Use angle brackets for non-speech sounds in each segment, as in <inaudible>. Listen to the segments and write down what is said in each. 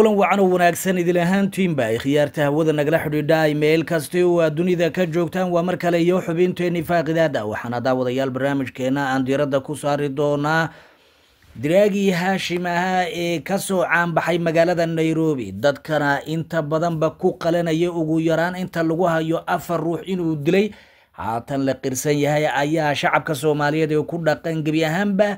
kulan wacan oo wanaagsan idil ahaantiinba ay khiyaarta hawada nagala xidhiidha meel kastay oo aad dunida ka joogtaan waa mar kale iyo xubinteenii faaqidaada waxaana daawadayaal barnaamijkeena aan diiradda ku saari doonaa diraagii haashim ahaa ee kasoo caanbaxay magaalada nairobi dadkana inta badanba ku qalanaya ugu yaraan inta lagu hayo afar ruux inuu dilay haatan la qirsan yahay ayaa shacabka soomaaliyeed ee ku dhaqan gebi ahaanba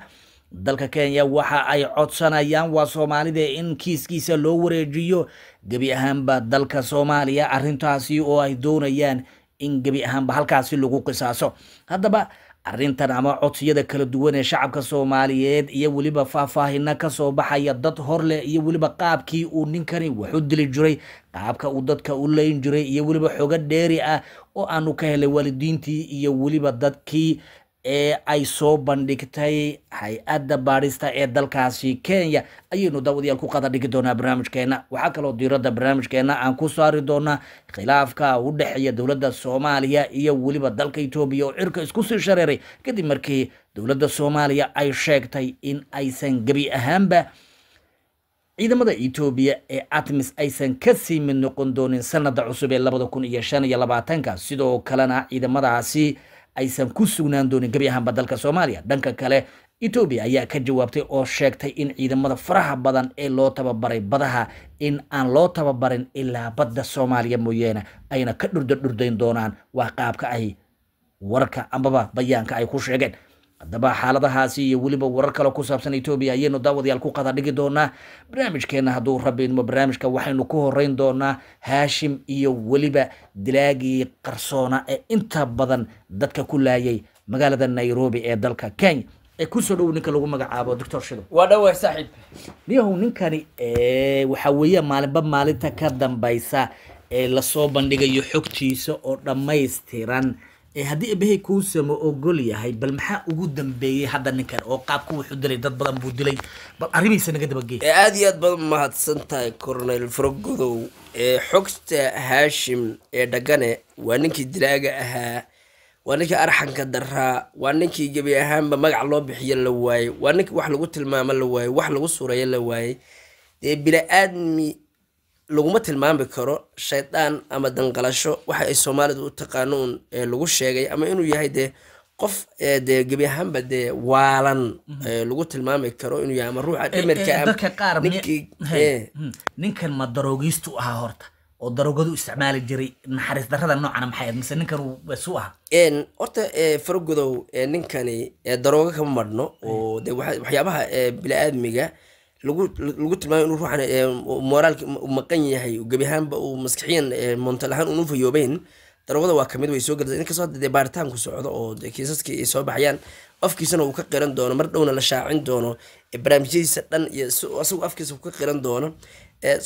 dalka kenya waxa ay codsanayaan waa soomaalida in kiiskiisa loo wareejiyo gebi ahaanba dalka soomaaliya arintaasi oo ay doonayaan in gebi ahaanba halkaasi lagu qisaaso haddaba arrintan ama codsiyada kala duwan ee shacabka soomaaliyeed iyo weliba faahfaahina ka soo baxaya dad hor leh iyo weliba qaabkii uu ninkani waxu dili jiray qaabka uu dadka u leyn jiray iyo weliba xogo dheeri ah oo aanu ka helay waalidiintii iyo weliba dadkii ee ay soo bandhigtay hay-adda baadhista ee dalkaasi kenya ayaynu daawadayaal ku qada dhigi doonaa barnaamijkeena waxaa kaloo diiradda barnaamijkeena aan ku saari doonaa khilaafka u dhexeeya dowladda soomaaliya iyo weliba dalka etoobiya oo cirka isku sii shareeray kadib markii dowladda soomaaliya ay sheegtay in aysan gebi ahaanba ciidamada etoobiya ee atmis aysan kasii mid noqon doonin sanada cusub ee labada kun iyo shan iyo labaatanka sidoo kalena ciidamadaasi aysan ku sugnaan doonin gebi ahaanba dalka soomaaliya dhanka kale etoobiya ayaa ka jawaabtay oo sheegtay in ciidamada faraha badan ee loo tababaray badaha in aan loo tababarin ilaa badda soomaaliya mooyeene ayna ka dhurda dhurdayn doonaan waa qaabka ay warka ambaba bayaanka ay ku sheegeen haddaba xaaladahaasi iyo weliba warar kale ku saabsan etoobiya ayaynu daawadayaal ku qada dhigi doonaa barnaamijkeena hadduu rabi rabiidmo barnaamijka waxaynu ku horeyn doonaa haashim iyo weliba dilaagii qarsoona ee inta badan dadka ku laayay magaalada nairobi ee dalka kenya ee kusoo dhow ninka lagu magacaabo doctor shido waa dhawa saaxiib niyahow ninkani waxaa weeye maalinba maalinta ka dambaysa ee lasoo bandhigayo xogtiisa oo dhammaystiran haddii kuu abahay oo gol yahay bal maxaa ugu dambeeyey hadda ninkan oo qaabku wuxuu dilay dad badan buu dilay bal arrimiisa naga dabagey aada iyo aad baad mahadsan tahay cornel frogodow ee xogta haashim ee dhagane waa ninkii dilaaga ahaa waa ninkii arxanka daraa waa ninkii gebi ahaanba magac loo bixiya la waayey waa ninkii wax lagu tilmaamo la waayey wax lagu suurayo la waayey dee bili aadmi laguma tilmaami karo shaydaan ama danqalasho waxa ay soomaalidu u taqaano uun lagu sheegay ama inuu yahay dee qof dee gebi ahaanba dee waalan mhm. lagu tilmaami karo inuu yahay ama ruuxa eh, dhimirka eh, dadka qaar eh. hmm, ninkan ma daroogiistu ahaa horta oo daroogadu isticmaali jiray naxariis darrada noocana maxay ahayd mise ninkan su aha horta faragodow ninkani darooga kama marhno oo dee waxyaabaha bili aadmiga lagu tilmaamay inuu ruuxan eh, moraalka maqan yahay gebi ahaanba uu maskixiyan eh, montal ahaan unu fayoobeyn daroogada waa kamid way soo galsa inkastoo hadda baaritaanku socdo oo kiisaskii ay soo baxayaan afkiisana uu ka qiran doono mar dhowna la shaacin doono eh, barnaamijyadiisa dhan iyo isagu afkiisa ku ka qiran doono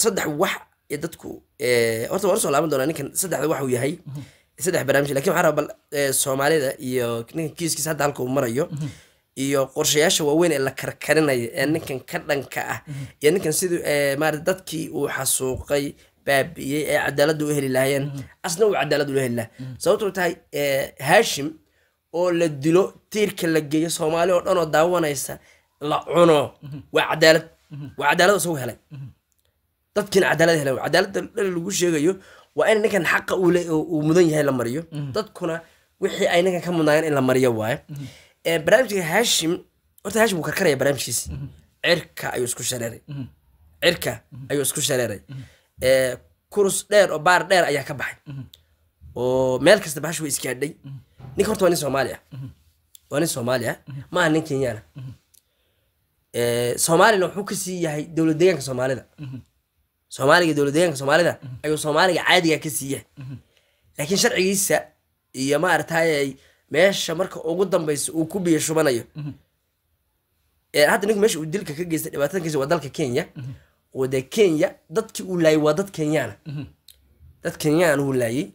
saddex wax dadku horta waan soo laaban doonaa ninkan saddexda waxuu yahay saddex barnaamij lakin waxaa raba bal soomaalida iyo ninkan kiiskiisa hadda halka uu marayo iyo qorshayaasha waaweyn ee la karkarinaya ee ninkan ka dhanka ah iyo ninkan siduu eh, maarata dadkii uu xasuuqay baabi'iyey ee cadaaladda u heli lahayeen asna uu cadaalad ula heli laha tahay eh, haashim oo la dilo tiirka la geeyo soomaali oo dhan oo daawanaysa la cuno waa cadaalad waa cadaalad isagu helay dadkiina cadaalad helay cadaaladda dhan lagu sheegayo waa in ninkan xaqa uu mudan yahay la mariyo dadkuna wixii ay ninkan ka mudnaayeen in la mariyo waaye Eh, barnaamijka hashim horta hashim wuu karkaraya barnaamijkiis cirka ayuu isku shareeray cirka ayuu isku shareeray eh, kurus dheer oo baar dheer ayaa ka baxay oo meel kastaba bahash way iskaadhay ninka horta waa nin soomaali waa nin soomaali maaha nin kenyaana eh, soomaalina wuxuu kasii yahay dowlad deegaanka soomaalida soomaaliga dowlad deegaanka soomaalida ayuu soomaaliga caadiga kasii yahay laakiin sharcigiisa iyo maarataay meesha marka ugu dambeysa uu ku biyo shubanayo mhm. hadda ninku meesha uu dilka ka geysta dhibaatada keysa waa dalka kenya oo mhm. dee kenya dadkii uu laayay waa dad kenyaana mhm. dad kenyaan uu laayay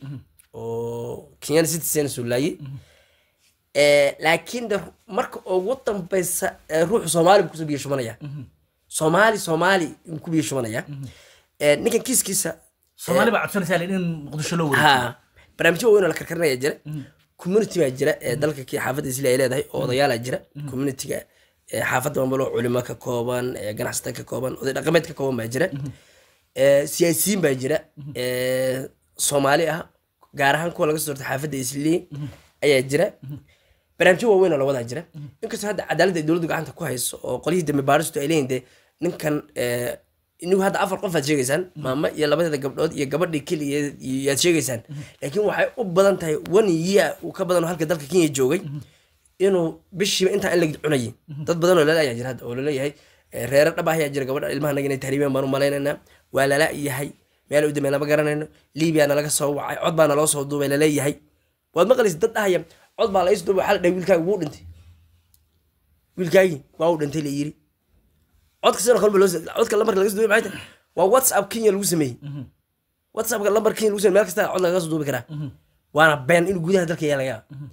oo kenyan citizens uu laayay laakiin de marka ugu dambaysa ruuxu soomaali buu kusoo biyo shubanaya soomaali soomaali buu ku biyo shubanaya ninkan kiiskiisa soomaali baa codsanaysaa in muqdisho loo wareejiyo barnaamijyo waaweyn oo la karkarinaya jira community baa jira ee dalka kii xaafadda isla ay leedahay oo odayaalaa jira mm-hmm. communitiga xaafadda banbalo culimo ka kooban ganacsata ka kooban oday dhaqameed ka kooban baa jira mm-hmm. siyaasiyiin baa jira mm-hmm. soomaali ah gaar ahaan kuwa laga soo dortay xaafadda islii ayaa jira barnaamijyo waaweyn oo lawadaa jira inkastoo hadda cadaaladda ay dowladdu gacanta ku hayso oo qolyihii dambe baaristu ay leeyihin dee ninkan inigu hadda afar qof aad sheegaysaan maamo iyo labadeeda gabdhood iyo gabadhii keligeed sheegaysaan laakiin waxay u badan tahay one year uu ka badan halka dalka kenya joogay inuu bishiiba intaa in la cunayay dad badan oo lala jira hadda oo laleeyahay eh, reere dhab ah jira gabadha ilmahanaga inay tahriibeen baan u malaynaynaa waa lala yahay meel u dameen lama garanayno libiya laga soo wacay cod baa naloo soo duubay laleeyahay waad maqlaysa dad dhahaya cod baa la waxaa la dhahay wiilkaagi wuu dhintay wiilkaagii waa uu dhintay la yiri codka sidoo kale codka lagu sameeyey mhm. whatsappka lambar kenya lagu mhm. waana been inuu gudaha dalka yaa mhm.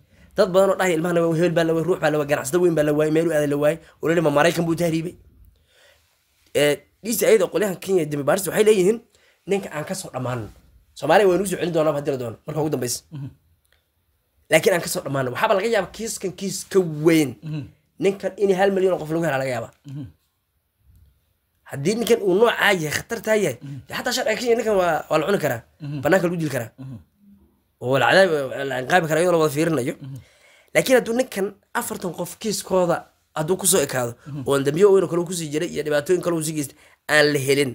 eh, ninka aan kasoo dhammaanin soomaaliya waa nugu soo celin laga yaaba kiiskan kiis weyn ninkan in hal milyan qof lagu helaa laga yaabaa haddii ninkan uu noocaa yahay khatartaa yahay xataa sharciga kenya ninkan waa la cuni karaa mm-hmm. banaanka lagu dili karaa mm-hmm. oo laanqaabi karaa iyadoo la wada fiirinayo mm-hmm. laakiin hadduu ninkan afartan qof kiiskooda hadduu kusoo ekaado oon dambiyo weyn kale kusii jiray iyo dhibaatooyin kale usii aan la helin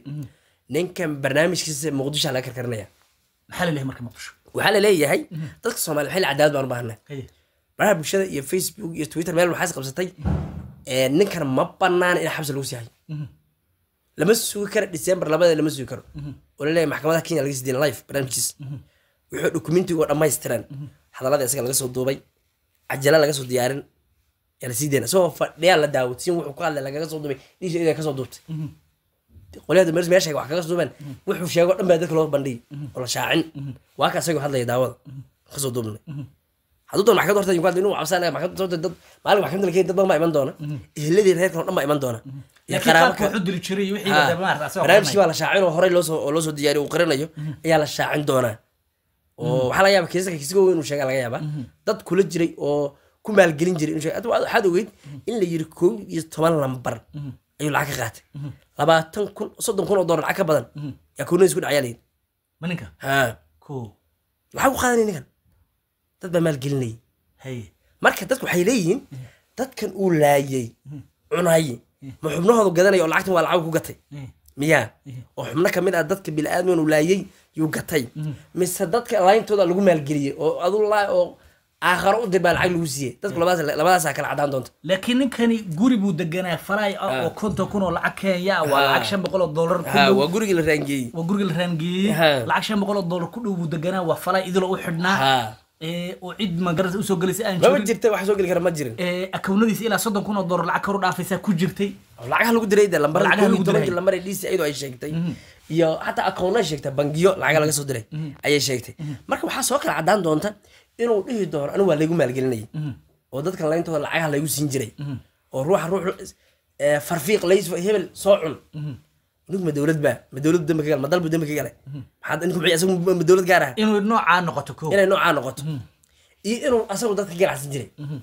ninkan barnaamijkiisa muqdisho laga karkarinaya maxaa laleeyahay marka dadka soomaaliya waxay cadaalad baan u baraha bulshada iyo facebook iyo twitter meel waxaas qabsatay ninkan ma banaan in xabsi lagu sii hayo lama sugi karo december labadee lama sugi karo oo mhm. laleeyahay maxkamadaha kenya laga sii dayna life barnaamijkiis mhm. wuxuu dokumentiga dhammaystiran mhm. hadallada isaga laga soo duubay cajala laga soo diyaarin yaa lasii dayna isagoo fadhiyaa la daawodsiin wuxuu ka hadlay lagaga soo duubay dhiisha idaa kasoo duubtay qolyaha dumers meesha wax kaga soo duubeen wuxuu sheego dhan baa dadka loo bandhiyay oo la shaacin waa ka isagoo hadlaya daawada kasoo duubnay hadduu doon maxkamad horta inuu cabsaa maxkamad horta dad dad badan baa iman doona ehladii reerkan oo dhan baa iman doona barnaamijkii la shaacin oo horey loo loo soo uu qarinayo mhm. ayaa la shaacin doonaa oo mhm. waxaa laga yaaba mhm. kula jiray oo ku maalgelin jiray waxaad in la yiri koob iyo toban lambar ayuu lacag ka qaatay labaatan kun soddon kun oo doolar lacag ka badan yaa dad baa maalgelinayay waxay leeyihiin dadkan uu laayay cunaayey ma xubnahoodu gadanay oo lacagtan waa lacag ku gatay eh. miyaa eh. oo xubno kamid ah dadka biniaadmin u laayay yuu gatay mm. mise dadka layntooda lagu maalgeliyey oo adu oo aakharo u dir baa lacag lagu siiyey dadku eh. labadaasaa kala cadaan doonta laakiin ninkani guri buu deganaa faraay ah oo konton kun oo lacag kenya waa ah. lacag shan boqol oo dollar ah, waa gurigii la raangeeyey waa gurigii la raangeeyey ah. lacag shan boqol oo dollar ku dhow buu deganaa waa faraay idiloo u xidhnaa Eh, oo cid magarata usoo gelisay aan jirta wax soo geli kara ma jirin eh, akawnadiisa ilaa soddon kun oo dollar lacag kor u dhaafaysaa ku jirtay oh, lacagaha lagu diray de lambarada lagu diray ay sheegtay mhm. iyo xataa akoonna sheegta bangiyo lacag laga soo diray mhm. ayay sheegtay mhm. marka waxaa soo kala caddaan doonta inuu dhihi doono anigu waa laygu maalgelinayay oo dadkan layntooda lacagaha laygu siin jiray oo ruuxa ruux eh, farfiiq lays hebel soo cun ninku ma dowlad baa ma dowlad dambi ka gala ma dalbu dambi ka galay maxaad ninku mxay asagu ma dowlad gaar inuu noocaa noqoto ko inay noocaa noqoto hmm. iyo inuu asagu dad ka ganacsan jiray hmm.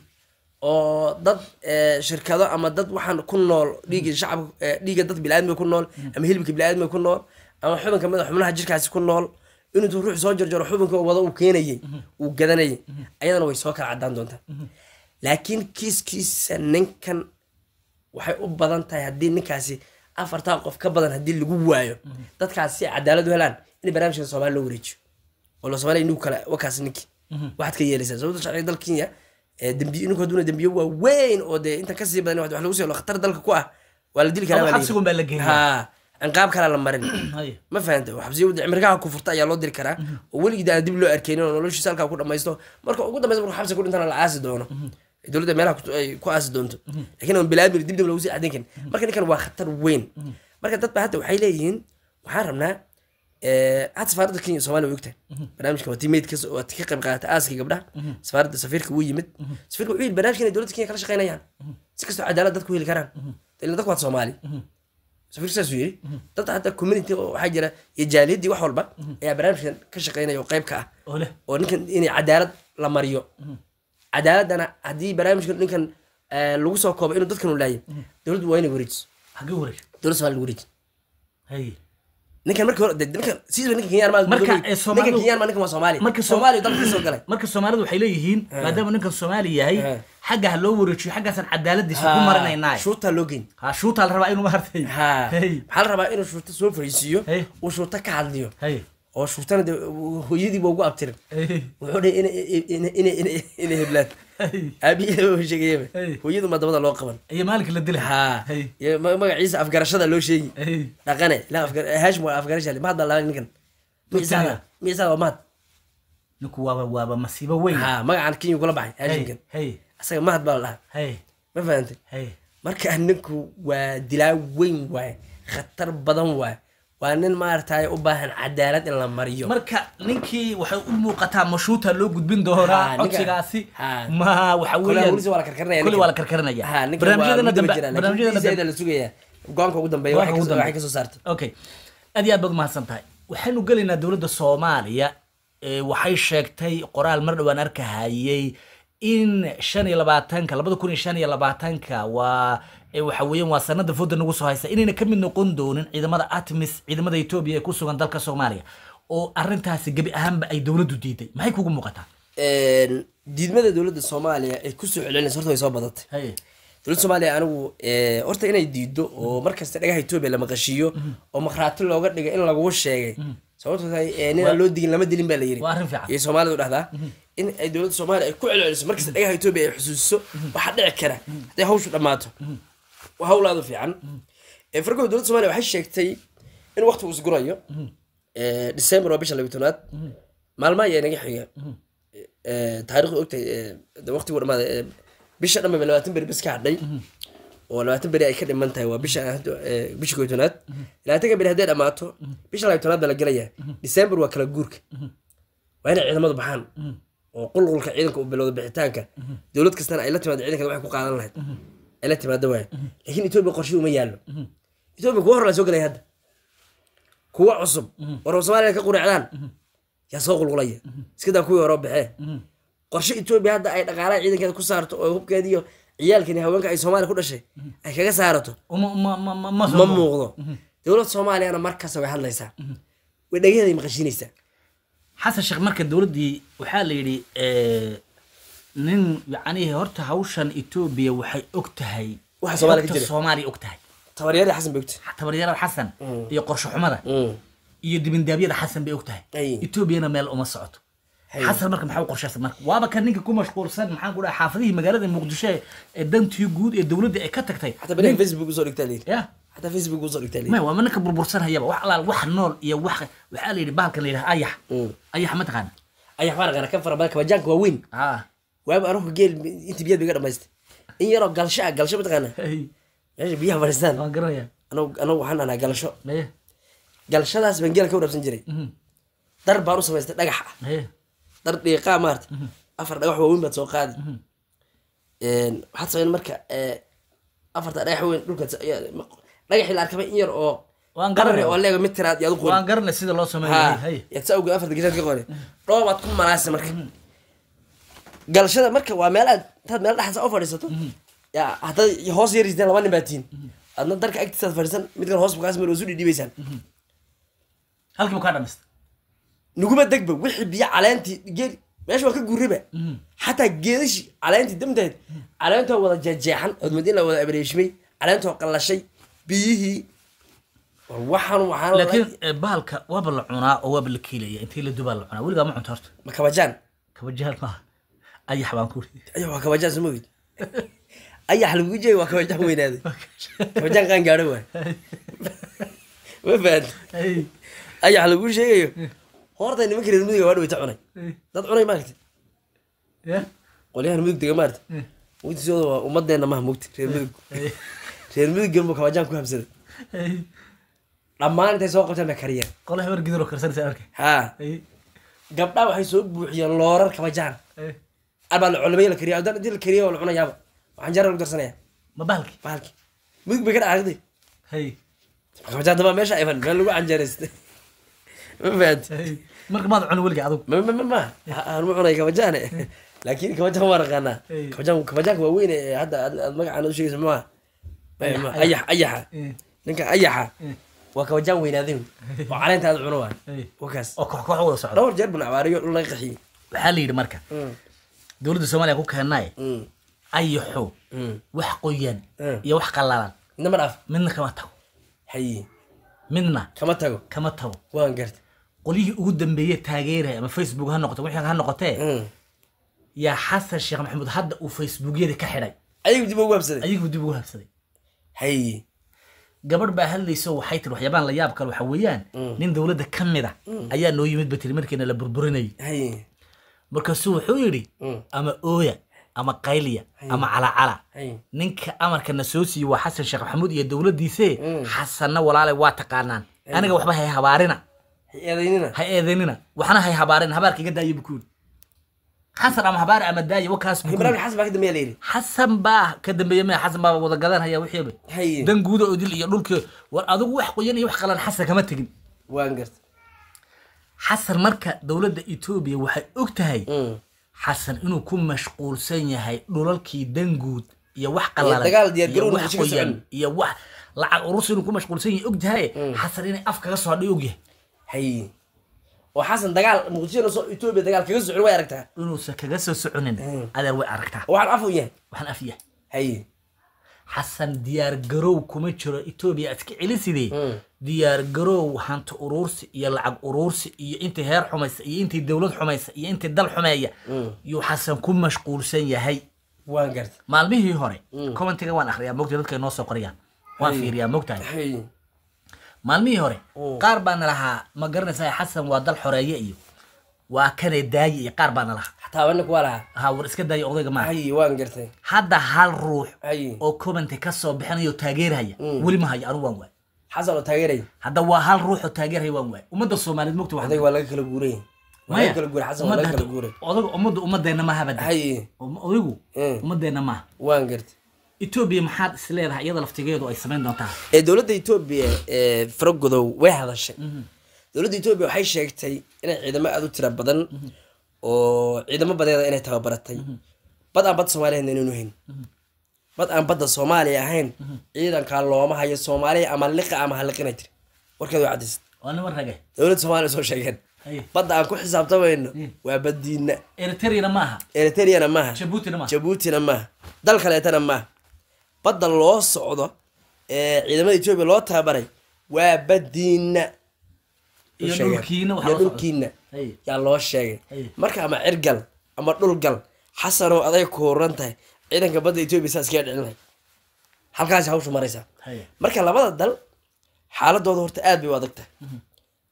oo dad eh, shirkado ama dad waxaan ku nool dhiigga shacabka eh, dhiigga dad bili hmm. ku nool ama hilibka bili ku nool ama xubin kamid a xubnaha jirkaasi ku nool intuu ruux soo jarjaro xubinka wado uu keenayey uu gadanayay ayadana way soo kala caddaan doontaa laakiin kiiskiisa ninkan waxay u badan tahay haddii ninkaasi afartan qof ka badan haddii lagu waayo mhm. dadkaas si cadaalad u helaan in barnaamijka somalia loo wareejiyo oo somalia inuu kale wakaas ninki mhm. waxaad ka yeelaysaa sababta sharciga dal kenya dambiyo ininku hadduna dambiyo waa weyn oo dee inta kasii badan wax lagu sii khatar dalka ku ah waa la dili karaa ciqaab kalaa la marin <clears throat> ma fahanta xabsiya markaha ku ayaa loo diri karaa mhm. oo weligii daan dib loo arkeynin oo noloshiisa halkaa ku dhamaysto marka ugu dambaysa markuu xabsi ku dhintana la aasi doono dowladda meelaha ay ku aasi doonto lakin aan bilaabin dib dib lagu sii cadin karin marka ninkan waa khatar weyn marka dad hadda waxay leeyihiin waxaan rabnaa hadda eh, safaaradda kenya somalia way ogtahay barnaamijkan waa teammate waa ka qayb qaatay aaskii gabdhaha safaaradda safiirka wuu yimid safiirka wuxuu yidhi barnaamijkan ay dowladda kenya kala shaqeynayaan si kastoo cadaalad dadku heli karaan ila dadku waa soomaali safiirka saasuu yidhi dad hadda community waxaa jira iyo jaaliyadii wax walba ayaa barnaamijkan ka shaqeynaya oo qayb ka ah oo ninkan inay cadaalad la mariyo cadaaladana haddii barnaamijkan ninkan eh, lagu soo koobo inuu dadkan laayo dowladdu waa inay wareejiso ninkan markii hore ninkan ninka kenyaan maa ninkan kenyaan ninkan waa soomaaliya marka soomaaliya dalka kasoo galay marka soomaalidu waxay leeyihiin eh. maadaama ninkan soomaali yahay eh. xagga loo wareejiyo xaggaasaan cadaaladdiisa ku ah, marinaynaa shuutaa loo geyn ha shuutaa la rabaa inuu maartay maxaa la rabaa inuu shuuta soo fariisiiyo uu shuuta ka hadliyo oo shubtana de hooyadiiba ugu abtirin wuxuu dhahay inay heblaan aabiyeheegayaba hooyadu ma loo qaban iyo maalinka afgarashada loo sheegi dhaqane hashim afgarasha mahad baa laba ninkan miisaada waa mahad waaba masiibo weyn ha kenya kula baxay hashimkan asaga mahad baa la dhahaa ma fahantay marka ninku waa dilaa weyn waaye khatar badan waaye waa nin maaragtay u baahan cadaalad in la mariyo marka ninkii waxay u muuqataa mashruuta loo gudbin doonaa codsigaasi ma waxa weyaankuli waa la karkarinaya barnaamijyadana sugaya go-aanka ugu dambeeya waxay kasoo saartay okay aad iyo aad baad umahadsan tahay waxaynu gelaynaa dowladda soomaaliya waxay sheegtay qoraal mar dhowaan arkahayey in shan iyo labaatanka labada kun iyo shan iyo labaatanka waa waxa weeyaan waa sanada fooda nagu soo haysa inayna ka mid noqon doonin ciidamada atmis ciidamada etoobiya ee ku sugan dalka soomaaliya oo arrintaasi gebi ahaanba ay dowladdu diiday maxay kugu muuqataa diidmada dowladda soomaaliya ay kusoo celcelinaysa horta way soo badatay dowladda soomaaliya anigu horta inay diido oo markasta dhagaha etoobiya la maqashiiyo mm-hmm. oo makhraati looga dhigay in lagugu sheegay mm-hmm. sababto tahay ninaan loo digin lama dilin baa la yiri iyo soomaalida u dhahdaa mm-hmm. in ay dowladda soomaaliya ay ku celceliso markasta dhagaha etoobiya ay xusuusiso waxaa dhici kara hadday hawshu dhammaato waa hawlaada fiican fargo dowlad somaliya waxay sheegtay in waqti uu isgurayo december waa bisha labiy tonaad maalmaha ayaa inaga xiga taarikhdu ogtahay waqtigu dhamaada bisha dhanba labaatan beri bas ka hadhay oo labaatan beri ay ka dhiman tahay waa bisha bisha koo tobnaad labaatanka beri hadday dhamaato bisha labi tobnaad baa la gelaya december waa kala guurka waa inay ciidamadu baxaan oo qulqulka ciidanka uu bilowda bixitaanka dowlad kastana ay la timaado ciidankeeda waxay ku qaadan lahayd la timaada waaya mhm. lakiin etoobia qorshe uma yaallo etoobia mhm. kuwa hor la soo gelaya hadda kuwa cusub mhm. warba somaaliya ka quricdaan yaa soo qulqulaya iskadaa kuwii horoo baxee qorshe etoobiya hadda ay dhaqaalaha ciidankeeda ku saarto oo hubkeediiyo ciyaalkeeni haweenka ay soomaaliya ku dhashay ay kaga saarato ma muuqdo dowlad soomaaliyana markasta way hadlaysaa way dhegaheda maqashiinaysaa xasan sheekh marka dowladdii waxaa la yidhi nin yacnii horta hawshan etoobiya waxay og soomaaliya og tabaryarada xasan mm. iyo qorshe xumada mm. iyo dibindaabyada xasan bay og etoobiyana meel uma socoto xasan marka maxaa u qorshaysan marka waaba kan ninka ku mashquulsan maxaan ku dhahay xaafadihii magaalada muqdisho ee dantii guud ee dowladda ee ka tagtay facebook usoo dhigtaa حتى فيسبوك وصل لك ما هو منك بربرسان هيبا وح على وح نول يا وح وح لي بالك اللي راح ايح ايح ما تغنى waaba anugu geel inta biyad biga dhamaystay in yaroo galsho ah galsho mataqaana meesha biyaha fadhiistaan anagu waxaan ahaa galsho galshadaas baan geela ka waraabsan jiray mhm. dar baan u samaystay dhagax ah dar dhiiqaa maarta mhm. afar dhagax waaweyn baad soo qaadi mhm. waxaad samayn marka afarta dhagax weyn dhulka dhagaxii la arkabay in yar oo qarari oo leego mid tiraad yaad u qoran sida loo sameeyo afarta gesaad ka qore dhoobaad ku malaasa marka galshada marka waa meel aad intaad meel dhexaas u fadhiisato mhm. haddaad hoos yariisdeen laba nin baa tihin mhm. adna darka agtiisaad fadhiisan mid hoos bukaas maro isu dhidhibaysaan mhm. halkiiba kaa dhamaysta nuguba degba wixii biyo caleentii geeli meesha waa ka guriba xataa geedashii caleentii damteed caleentoo wada jeejeexan cudmadiin la wada abreeshmay caleentoo qallashay biyihii waxaan waxaan eh, bahalka waaba la cunaa oo waaba la kiilaya intii la dubaa la cunaa weligaa ma cunto horta ma kabajaan kabajaan maaha ayax baan ku ayax kabajaha soo ayax lagu jeey waa kabajah weynaaday kabajah qaan gaadho waay ma fahad ayax lagu sheegayo horta nimanka reer midiga waa cunay dad cunay maaragti qolyahan mudug dega maaragti mugdisooda waa ummadeena maha mugti reer mudug reer muduggan buu kabajahan ku hamsaday dhammaan intay soo qabteen bay kariyeen qolyaha war gidiro karsanaysa arka ha gabdhaa waxay soo buuxiyeen loorar kabajaan eh abaa culmay la kariya adii la kariya waa kabajaan laakiin ninka ayaxa waa kabajaan weynaaday oo caleenta aad cuno waay wakaas dhowr jeer bun abaariyo dhul laga qaxiyey waxaa la yidhi marka mm dowladda somaliya ku keenaye mm. ayaxow mm. wax qoyan eh. iyo wax qalalan midna ma kama tago midna kama tago kama tago qolyihii ugu dambeeye taageeraya ama facebook ha noqoto wixii ha noqotee mm. yaa xasan sheekh maxamuud hadda uu facebookyada ka xidhay ayagu dib ugu habsaday gabadh baa hadlayso waxay tiri waxyaabaan la yaab kale waxa weeyaan nin dowladda ka mida ayaa noo yimid ba tiri markiina la burburinayay markaasuu wuxuu yidhi mm. ama ooya ama kayliya ama calacala ninka amarkana soo siiyey waa xasan sheekh maxamuud iyo dowladdiise mm. xasanna walaale waa taqaanaan aniga waxba hay habaarina ha eedaynina waxna hay habaarina habaarka iga daayo bukuuri xasan ama habaari ama daaye wakaas xasan baa ka dambeeya maya xasan baa wadagadanayaa wixiiba dan guuda oo dil iyo dhulka war adigu wax qoyan iyo wax qalan xasan kama tegin waan garta xasan marka dowladda etoobiya waxay og tahay mm. xasan inuu ku mashquulsan yahay dhulalkii danguud iyo wax qalalan iyo wax lacag urursi inuu ku mashquulsan yahay og mm. xasan inay af kaga soo hadhay og yahay oo xasan dagaal muqdisho soo etoobiya dagaal kaga socon way aragtaa inuusan kaga soo soconin mm. adeer way aragtaa waxaan afu yahay waxaan af yahay xasan diyaar garow kuma jiro etoobiya iska celi diyaargaroow hanti uruursi iyo lacag uruursi iyo intii heer xumaysa iyo intii dowlad xumaysa iyo intii dal xumeeya mm. yuu xasan ku mashquulsan yahay maalmihii hore commentiga waan akhriyaa mogta dadka inoo soo qoriyaan waan fiiriyaa mogtahay maalmihii hore mm. qaar baana lahaa ma garanaysaa xasan waa dal xoreeye iyo waa kanee daaye iyo qaar baana lahaa ha war iska daaye odayga maa hadda hal ruux oo commenti kasoo soo bixinayo taageerhaya mm. weli ma hayo anigu waan waay xasan oo taageeray hadda waa hal ruux taageeray waan waay ummadda soomaaliyeed mogta wax waa laga kala guuray maya ummadda ummadeenna maha bada odigu ummadeenna maha waan garta etoobiya maxaad is iyada laftigeedu ay samayn doontaa ee dowladda etoobiya faragodow way hadashay mhm. dowladda etoobiya waxay sheegtay inay ciidamo aada u tira badan mhm. oo ciidamo badeeda inay tababaratay mhm. bad aan bad soomaaliya inaynu hayn bad aan badda soomaaliya ahayn ciidankaa looma hayo soomaaliya ama liqa ama halliqina jiri warkeed waa cadays dowladda somaaliya soo sheegeen badda aan ku xisaabtamayno waa baddiina eritrna maaha jabuutina maaha dal kaleetana maaha badda loo socdo ee ciidamada etoobiya loo tababaray waa baddiina iyo dhulkiina yaa loo sheegay marka ama cirgal ama dhulgal xasanow aday kuuran tahay ciidanka badda etoobiya saa iskaga dhicin lahay halkaasi hawsha maraysaa marka labada dal xaaladooda horta aad bay u adag tahay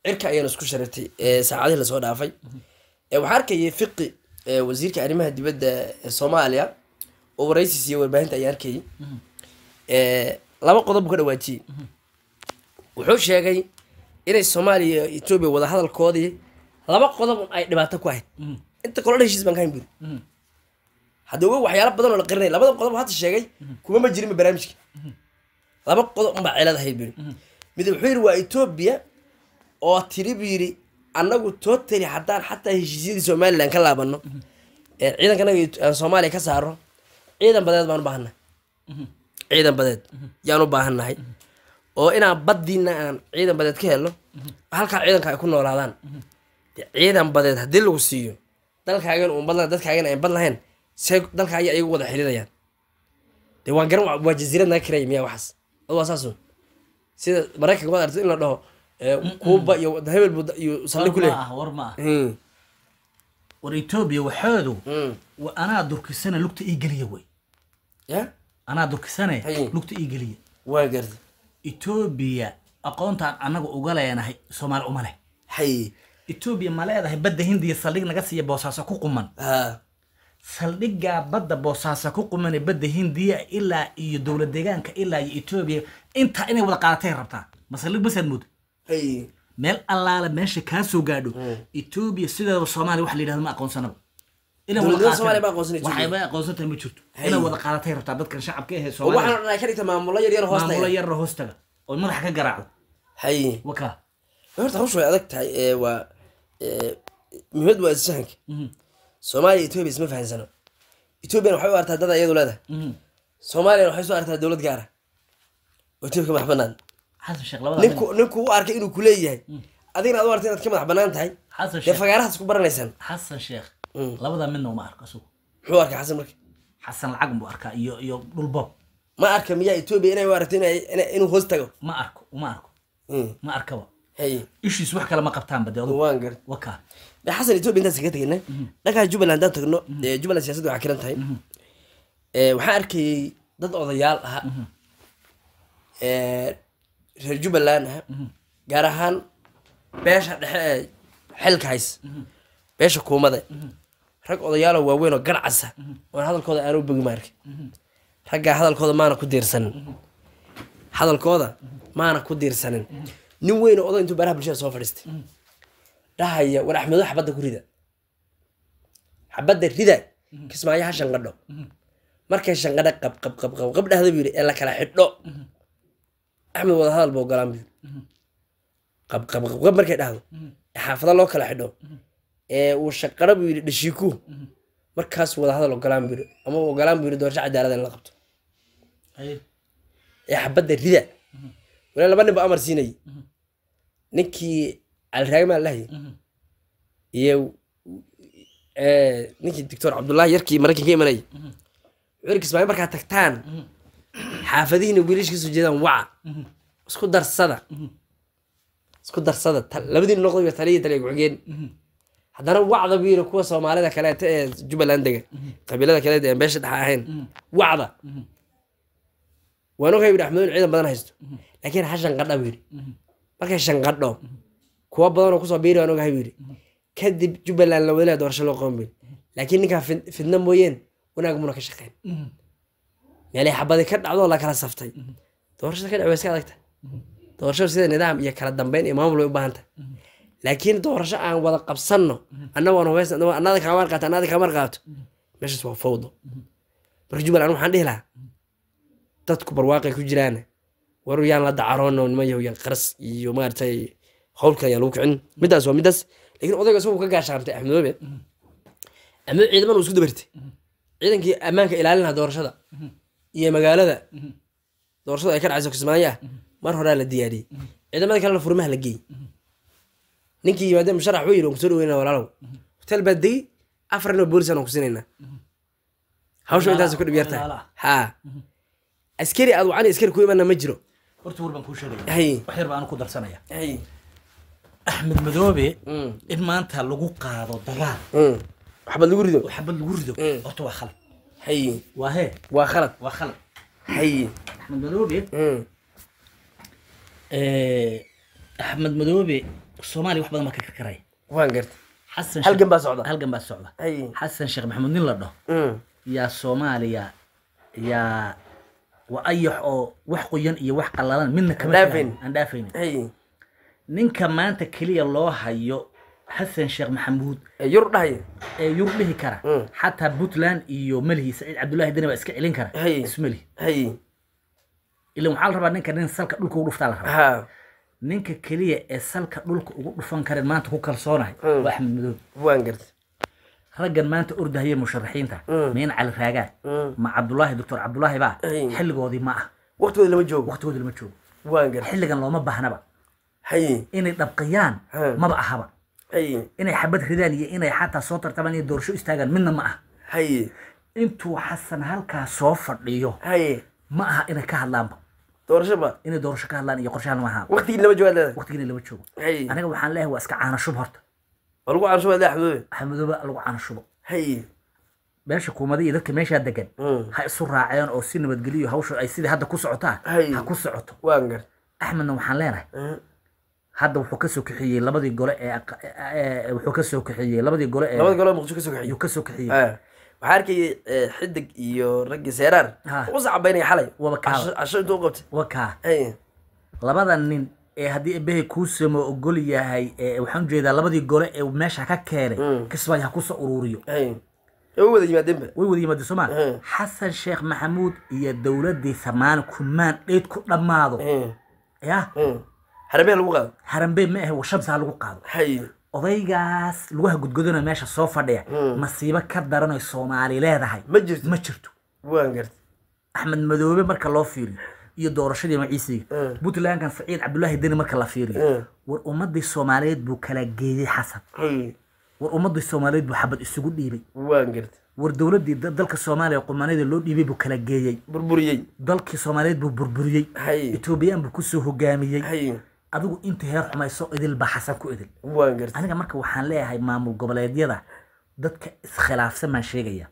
cirka ayaana isku sharirtay saacadihii lasoo dhaafay waxaa arkayay fiqi wasiirka arrimaha dibadda soomaaliya oo waraysiis iyo warbaahinta ayaa arkayay laba qodob buu ka dhawaajiyey wuxuu sheegay inay soomaaliya iyo etoobiya wadahadalkoodii laba qodob ay dhibaato ku ahayd mm. inta kolo heshiis baan ka hayn buri mm haddaba waxyaala badan oo la qirinaya labada qodob hadda sheegay kuma ma jirinba barnaamijka laba qodob unbaa ciladahay biri mid wuxuu yidhi waa etoobiya oo tiri bu yidhi annagu totali haddaan xataa heshiisyadii somalilan ka laabanno ee ciidankanaga aan soomaaliya ka saarno ciidan badeed baan u baahannahay ciidan badeed yaan u baahannahay oo inaan baddiina aan ciidan badeed ka helno halkaa ciidanka ay ku noolaadaan ciidan badeed haddii lagu siiyo dalkaagan uun badlan dadkaagan aan bad lahayn dalka ay ayagu wada xilinayaan de waan garan waa jasiirad naga kiraaya miya waxaas aduwaa saasun sida maraykanka waad arto in la dhaho kuuba iyo hebel buu iyo saldhig ku leeyahay war ma ah war ah. hmm. etoobiya waxoodu hmm. wa anaa durkisana lugta ii geliya wey ya anaa durkisane lugta ii geliya waa garta etoobiya aqoontaan annaga uga leenahay soomaali uma leh hay etoobiya ma leedahay badda hindiya saldhig naga siiya boosaaso ku quman saldhiggaa badda boosaasa ku qumana badda hindiya ilaa iyo dowlad deegaanka ilaa iyo etoobiya intaa inay wada qaadatay rabtaa ma saldhig basaad mood meel allaale meesha kaa gaadho etoobiya hmm. sideedaba soomaaliya wax la yidhahdo ma aqoonsanaba waxayba aqoonsanta ma jirto inay wada qaadatay rabtaa dadkan shacabka ahee soomaamulo yarna hoostaga oo madaxa ka garaacdo waka horta hawsha way adag tahay waa muhiimad waa isjahanka mhm soomaaliya etoobiya isma fahansano etoobiyana waxay u artaa dad iyadu leedahay mhm. soomaaliyana waxay soo artaa dowlad gaara ah. oo etoobiya ka madax banaan ninku ninkuu u arkay inuu kuleeyahay mm. adigana ad u artay inaad ka madax banaan tahay dee fagaarahaas ku baranaysaan xasan sheekh mm. labada midna uma arko isugu muxuu arkay xasan marka xasan lacag buu arkaa iyo iyo dhulbob ma arka miyaa etoobiya inay u aragto inuu hoos tago ma arko uma arko mm. ma arkaba ishiis wax kale ma qabtaanba de intaas kaga tegana dhankaa jubbaland haddaan tagno mhm. jubbaland siyasada waxaa kiran tahay mhm. waxaan arkayay dad odayaal aha mhm. reer jubbaland ah gaar ahaan beesha dhexe ee xilka hays beesha kuumada rag odayaaloo waaweyn oo garcasa ah. oon hadalkooda aan u bogi ma arkay raggaa hadalkooda maana ku diirsanin hadalkooda maana ku diirsanin nin weyn oo intuu baraha bulshada soo fadhiistay dhahaya mm. war axmedo xabadda ku rida xabadda rida mm. kismaayaha shanqadho mm. markay shanqadha qabqabqabqab dhahda buu yidhi ee lakala xidho axmed wada hadal buu ogolaan buu yidhi qabqabqabqab markay dhahdo ee xaafada loo kala xidho ee uu shanqadho buu yidhi dhashiiku markaas wada hadal ogolaan buu yidhi ama ogolaan buu yidhi doorasho cadaalada ah in la qabto ee xabadda rida wal laba nin ba amar siinayay ninkii aliraagmaa lahay mhm. iyo ninkii doctor cabdullahi yarkii maraykanka imanayay wuxuu mhm. yiri kismaayo markaa tagtaan mhm. xaafadihiina wiilasha kasoo jeedaan waca isku darsada isku darsada labadiin noqdaba taliya taliya guxigeen haddana wacda buu yiri kuwa soomaalida kaleeta ee jubbaland dega qabiilada kaleeta ee beesha dhexa ahayn wacda waan ogahay yidhi ciidan badan haysto laakiin ha shanqadha buu yidhi mhm. markay shanqadho mhm. kuwa badanoo kusoo biiri waan ogahay buu yidhi kadib jubbaland la wadinaa doorasho loo qaban buu mhm. laakiin ninkaa fidna mooyeen wanaag muna ka shaqeyn meelay xabadi ka dhacdoo la kala saftay doorashada ka dhac way iska adagta doorashada sida nidaam iyo kala dambeyn iyo maamul way u baahan tahay laakiin doorasho aan wada qabsanno annagoo hweys qaato annada kaamar qaato meeshaas waa fawdo marka jubbaland waxaan dhihi lahaa dadku barwaaqay ku jiraan war yaan la dacaroon niman yahoyan qaras iyo maaratay howlka ayaa lagu kicin midaas waa midaas lakiin odayga isagu ka gaashaamtay axmedoobe ama ciidaman uu isku dabartay ciidankii ammaanka ilaalinaha doorashada iyo magaalada doorashada ay ka dhacayso kismaayo ah mar horaa la diyaariyey ciidamada kalena furmaha la geeyey ninkii yimaade musharax wuxuu yidhi waan kusoo dhaweynaa walaalow hotel baa degey afar nin oo boolis aan kusinayna hawsha intaas ku dhib haa askari aad wacani askari ku imaana ma jiro horta war baan kuu sheegaya wax yar baan ku darsanaya axmed madoobe mm. in maanta lagu qaado dagaal mm. waxbad lagu rido waxbad lagu rido mm. horta waa khalad hay waa hee waa khalad waa khalad hay axmed madoobe eh, axmed madoobe soomaaliya wax badan baa ka karaya waan gartay xasan halgan baa socda halgan baa socda xasan sheekh maxamed nin la dhaho yaa soomaaliya yaa waa ayax oo wax qoyan iyo wax qalalan midna kamaaan ninka maanta keliya loo hayo xasan sheekh maxamuud ee yurdhihi kara mm. xataa puntland iyo melhi saciid cabdullahi dani baa iska celin kara ismeli ilan waxaa la rabaa ninka nin salka dhulka ugu dhuftaa la rabaa ninka keliya ee salka dhulka ugu dhufan kare maanta ku kalsoonahay mm. waa axmed madoob raggan maanta ordahaya musharaxiinta mm. miin cali raagaan mm. ma cabdulaahi doctor cabdulaahi baa xilligoodii ma ah waqtigooda lama joogo waqtigooda lama joogo xilligan looma baahnaba inay dhabqiyaan maba ahaba inay xabad ridaan iyo inay xataa soo tartamaan iyo doorasho istaagaan midna ma ah intuu xasan halkaa soo fadhiyo ma aha inay ka hadlaanba doorashoba inay doorasho ka hadlaan iyo qorshahan maaha waqtigii lama joogo waqtigii lama joogo aniga waxaan leeyahay waa iska caana shub horta lagu canshubo ade axmedoobe axmedoobe lagu canshubo hay meesha iyo dadka meeshaa degan mm. ha isu raaceen oo si nabadgeliyo hawsha ay sidii hadda ku socotaa ha ku socoto waan gar axmedna waxaan leenahay mm. hadda wuxuu kasoo kaxeeyey labadii gole ee wuxuu kasoo kaxeeyey labadii gole ee labadii gole muqdisho kasoo kaxeeyey kasoo kaxeeyey ah. waxaa arkayay eh, xidig iyo raggii seeraar ah. usa cabaynaya xalay waba kaa asho intuu qabtay waba kaa labada nin haddii ebehe kuuse ma ogol yahay waxaan ujeedaa labadii gole ee meesha ka keenay mm. kisbaayo ha kusoo ururiyo way wada yimaadeenba way wada yimaadeen sooma xasan sheekh maxamuud iyo dowladdii samaani kumaan dheyd ku dhammaado ya harambe lagu qaado harambe ma ahe washabsa ha lagu qaado odaygaas lagu hagudgudanayo meesha soo fadhiya mm. masiibo ka daranoy soomaali leedahay ma jirto ma jirto waan gartay axmed madoobe marka loo fiiriyo iyo doorashadii maciisiga eh. puntlandkan saciid cabdulaahi deni marka la fiiriyo eh. war ummadii soomaaliyeed buu kala geeyey xasan war ummadii soomaaliyeed buu xabad isugu dhiibay war dowladii dalka soomaaliya qumaaniyada loo dhiibay buu kala geeyey burburiyey dalkii soomaaliyeed buu burburiyey etoobiyaan buu kusoo hogaamiyey adigu inta heer xumayso idil baa xasan ku idil aniga marka waxaan leeyahay maamul goboleedyada dadka iskhilaafsan baan sheegaya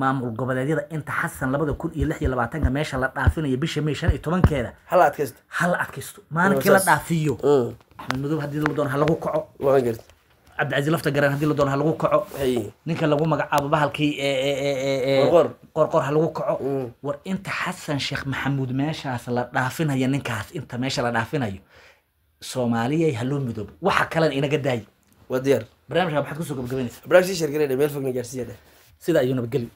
maamul goboleedyada inta xasan labada kun iyo lix iyo labaatanka meesha la dhaafinayo bisha may shan iyo tobankeeda hala adkaysto hala adkaysto maalinkii la dhaafiyo mm. axmed madow haddii la doono ha kaco cabdicasiiz lafta garaan haddii la doono ha kaco ninka lagu magacaabo bahalkii qorqor ha kaco mm. war inta xasan sheekh maxamuud meeshaas la dhaafinaya ninkaas inta meesha la dhaafinayo soomaaliyay ha midoobo waxa kalena inaga daaye waa diyaar barnaamijka maxaad kusoo gabagabanaysaa barnaamij sii meel fogna gaarsiiyadhe sidaa iyo nabadgelyo